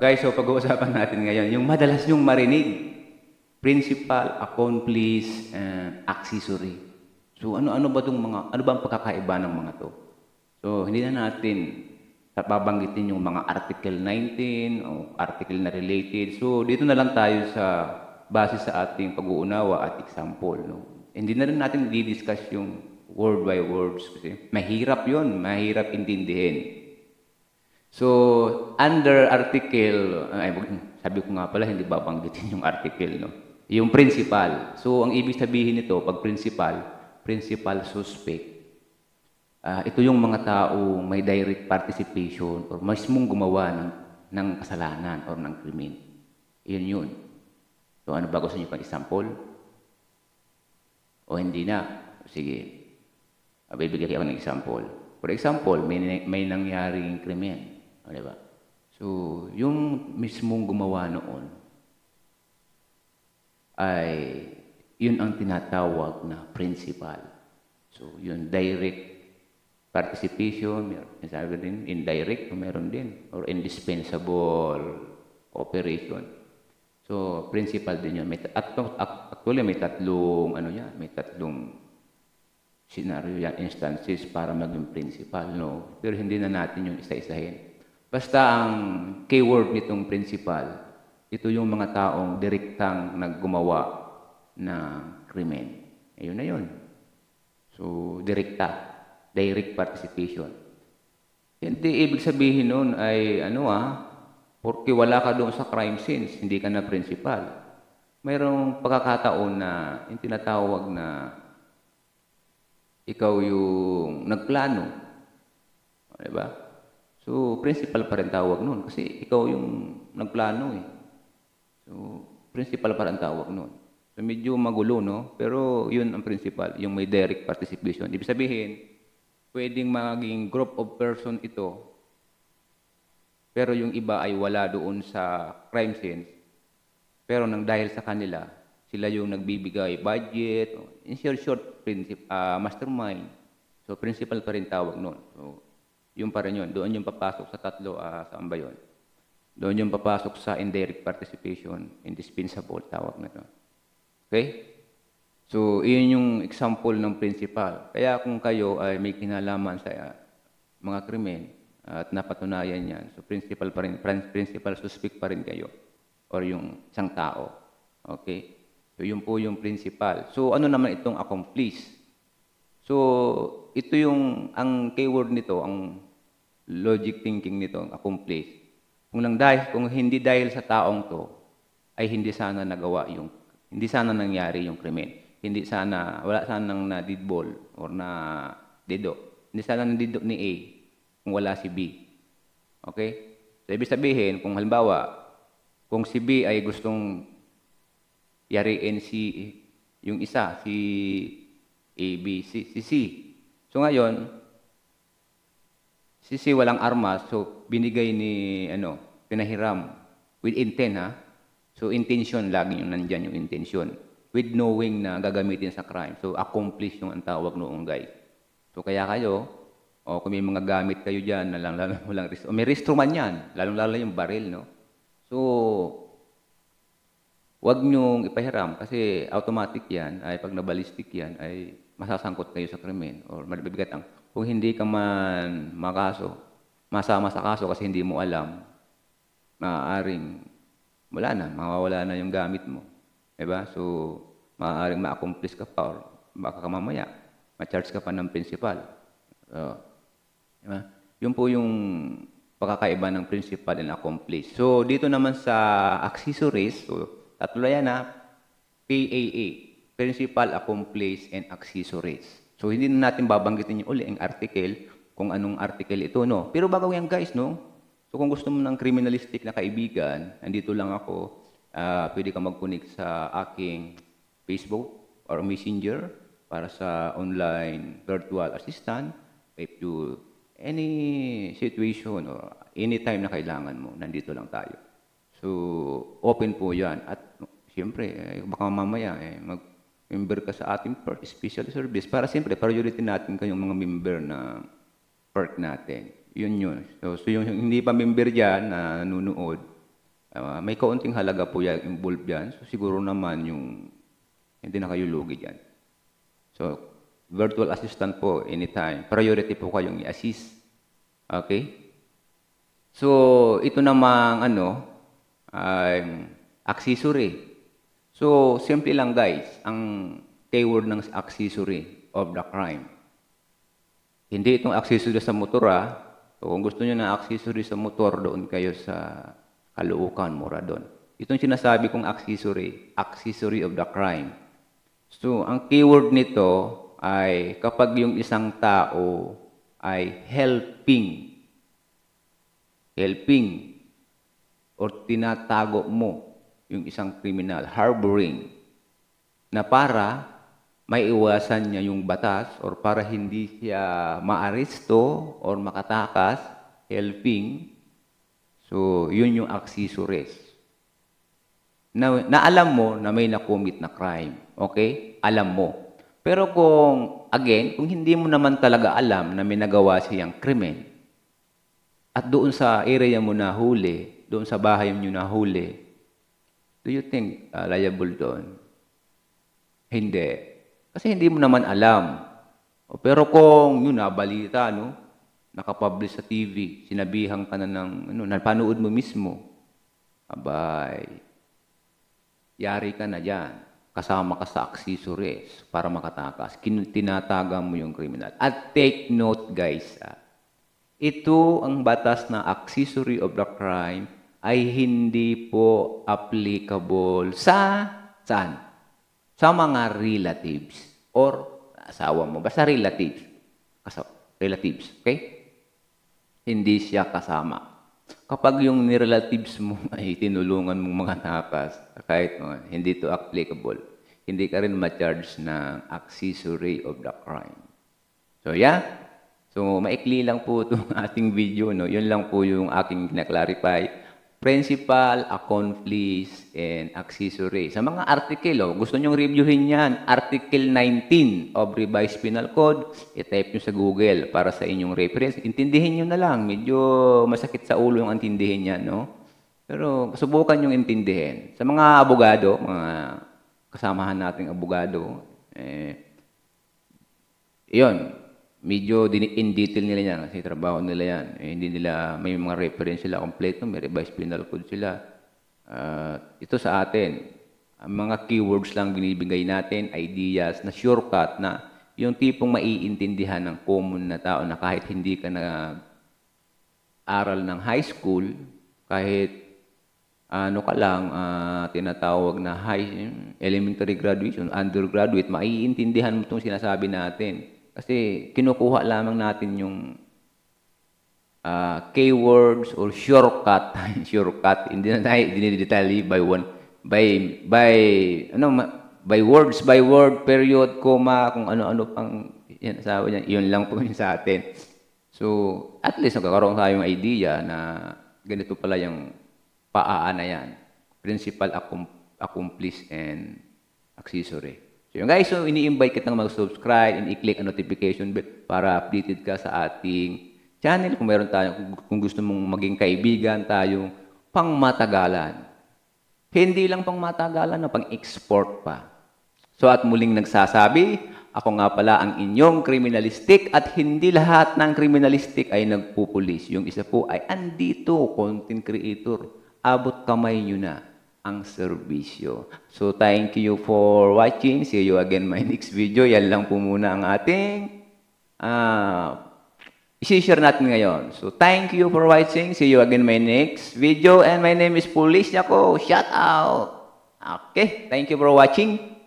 Guys, so pag-uusapan natin ngayon, yung madalas nyong marinig, principal, accomplice, uh, accessory. So ano-ano ba itong mga, ano ba ang pagkakaiba ng mga to? So hindi na natin babanggitin yung mga Article 19 o article na related. So dito na lang tayo sa base sa ating pag-uunawa at example. No? Hindi na rin natin di-discuss yung word by words kasi mahirap yon mahirap intindihin. So, under article, ay, sabi ko nga pala, hindi babanggitin yung article, no? Yung principal. So, ang ibig sabihin nito, pag principal, principal suspect, uh, ito yung mga tao may direct participation or mismong gumawa ng, ng kasalanan or ng krimen. Yun yun. So, ano ba gusto niyo pang example? O hindi na? Sige. Ah, bibigyan ko ng example. For example, may, may nangyaring krimen. O, diba? So, yung mismong gumawa noon ay yun ang tinatawag na principal. So, yun direct participation, meron sabi din, indirect, meron din, or indispensable cooperation. So, principal din yun. May, at, actually, may tatlong, ano yan, may tatlong scenario yan, instances para maging principal, no? Pero hindi na natin yung isa-isahin. Basta ang keyword nitong principal, ito yung mga taong direktang naggumawa ng krimen. Ayun na yun. So, direkta. Direct participation. Hindi ibig sabihin nun ay ano ah, porque wala ka doon sa crime scenes, hindi ka na principal. Mayroong pagkakataon na yung tinatawag na ikaw yung nagplano. Diba? So, principal pa rin tawag noon Kasi ikaw yung nagplano eh. So, principal pa rin tawag noon. So, medyo magulo, no? Pero yun ang principal, yung may direct participation. Ibig sabihin, pwedeng maging group of person ito, pero yung iba ay wala doon sa crime scene. Pero nang dahil sa kanila, sila yung nagbibigay budget, in short, short princip, uh, mastermind. So, principal pa rin tawag noon. So, yung pa rin yun. Doon yung papasok sa tatlo, uh, saan ba yun? Doon yung papasok sa indirect participation, indispensable, tawag na doon. Okay? So, iyon yung example ng principal. Kaya kung kayo ay may kinalaman sa uh, mga krimen uh, at napatunayan yan, so principal pa rin, principal suspect pa rin kayo or yung isang tao. Okay? So, yun po yung principal. So, ano naman itong accomplice? So, ito yung, ang keyword nito, ang logic thinking nito, ang accomplish. Kung, lang dahil, kung hindi dahil sa taong to, ay hindi sana nagawa yung, hindi sana nangyari yung krimen. Hindi sana, wala sana nang na-deadball or na dedo. Hindi sana na-dedo ni A kung wala si B. Okay? So, ibig sabihin, kung halimbawa, kung si B ay gustong yariin si yung isa, si A, B, C, si C. So ngayon, si C walang armas, so binigay ni, ano, pinahiram with intent ha. So intention, lagi yung nandyan yung intention. With knowing na gagamitin sa crime. So accomplish yung ang tawag noong guy. So kaya kayo, o kung may mga gamit kayo dyan, na lang, lalo, walang, o may restro man yan, lalong-lalo yung baril, no? So, Huwag niyong ipahiram kasi automatic yan, ay pag nabalistik yan, ay masasangkot kayo sa krimen or mabibigat ang. Kung hindi ka man makaso, masama sa kaso kasi hindi mo alam, maaaring wala na, mawawala na yung gamit mo. Diba? So, maaaring ma-accomplish ka pa or baka ka ma-charge ka pa ng principal. So, diba? Yun po yung pagkakaiba ng principal and accomplice. So, dito naman sa accessories, so, Tatlo yan na PAA, Principal Accomplice and Accessories. So hindi na natin babanggitin yung uli ang article kung anong article ito, no? Pero bago yan guys, no? So kung gusto mo ng criminalistic na kaibigan, nandito lang ako, uh, pwede ka mag-connect sa aking Facebook or Messenger para sa online virtual assistant if you any situation or any time na kailangan mo, nandito lang tayo. So, open po yan. At siyempre, eh, baka mamaya, eh, mag-member ka sa ating perk, special service. Para siyempre, priority natin kayong mga member na perk natin. Yun yun. So, so yung hindi pa member dyan na nanonood, uh, may kaunting halaga po yan, involved yan. So, siguro naman yung hindi na kayo lugi dyan. So, virtual assistant po anytime. Priority po kayong i-assist. Okay? So, ito namang ano, uh, accessory. So, simple lang guys, ang keyword ng accessory of the crime. Hindi itong accessory sa motor ha. Ah. So, kung gusto niyo ng accessory sa motor, doon kayo sa Kaluukan, mura doon. Itong sinasabi kong accessory, accessory of the crime. So, ang keyword nito ay kapag yung isang tao ay helping, helping or tinatago mo yung isang criminal, harboring, na para maiwasan niya yung batas or para hindi siya maaresto or makatakas, helping. So, yun yung accessories. Na, na alam mo na may nakumit na crime. Okay? Alam mo. Pero kung, again, kung hindi mo naman talaga alam na may nagawa siyang krimen, at doon sa area mo na huli, doon sa bahay niyo na huli, do you think uh, liable doon? Hindi. Kasi hindi mo naman alam. O, pero kung yun, nabalita, no? nakapublish sa TV, sinabihan ka na ng, ano, napanood mo mismo, abay, yari ka na dyan kasama ka sa accessories para makatakas. Tinataga mo yung criminal. At take note guys, ah, ito ang batas na accessory of the crime ay hindi po applicable sa saan? Sa mga relatives or asawa mo. Basta relatives. Kasawa, relatives. Okay? Hindi siya kasama. Kapag yung relatives mo ay tinulungan mong mga nakas, kahit mo, hindi to applicable, hindi ka rin ma-charge ng accessory of the crime. So yeah, So, maikli lang po itong ating video. No? Yun lang po yung aking na-clarify principal, accomplice, and accessory. Sa mga article, oh, gusto nyong reviewin yan, Article 19 of Revised Penal Code, i-type nyo sa Google para sa inyong reference. Intindihin nyo na lang, medyo masakit sa ulo yung intindihin yan, no? Pero subukan yung intindihin. Sa mga abogado, mga kasamahan nating abogado, eh, yun, medyo din in detail nila yan kasi trabaho nila yan. Eh, hindi nila, may mga reference sila kompleto, may revised penal code sila. Uh, ito sa atin, ang mga keywords lang binibigay natin, ideas na shortcut na yung tipong maiintindihan ng common na tao na kahit hindi ka na aral ng high school, kahit ano ka lang, uh, tinatawag na high, elementary graduation, undergraduate, maiintindihan mo itong sinasabi natin. Kasi kinukuha lamang natin yung uh, keywords or shortcut. shortcut. Hindi na tayo dinidetali by one. By, by, ano, by words, by word, period, comma, kung ano-ano pang yan, asawa niya. Yun lang po yun sa atin. So, at least nagkakaroon ng idea na ganito pala yung paa yan. Principal accomplice and accessory. So yun guys, so ini-invite kitang mag-subscribe and i-click ang notification bell para updated ka sa ating channel kung meron tayong kung gusto mong maging kaibigan tayong pangmatagalan. Hindi lang pangmatagalan, no, pang-export pa. So at muling nagsasabi, ako nga pala ang inyong kriminalistik at hindi lahat ng kriminalistik ay nagpupulis. Yung isa po ay andito, content creator. Abot kamay nyo na ang serbisyo. So thank you for watching. See you again my next video. Yan lang po muna ang ating uh, ah, share natin ngayon. So thank you for watching. See you again my next video. And my name is Police Nako. Shout out! Okay, thank you for watching.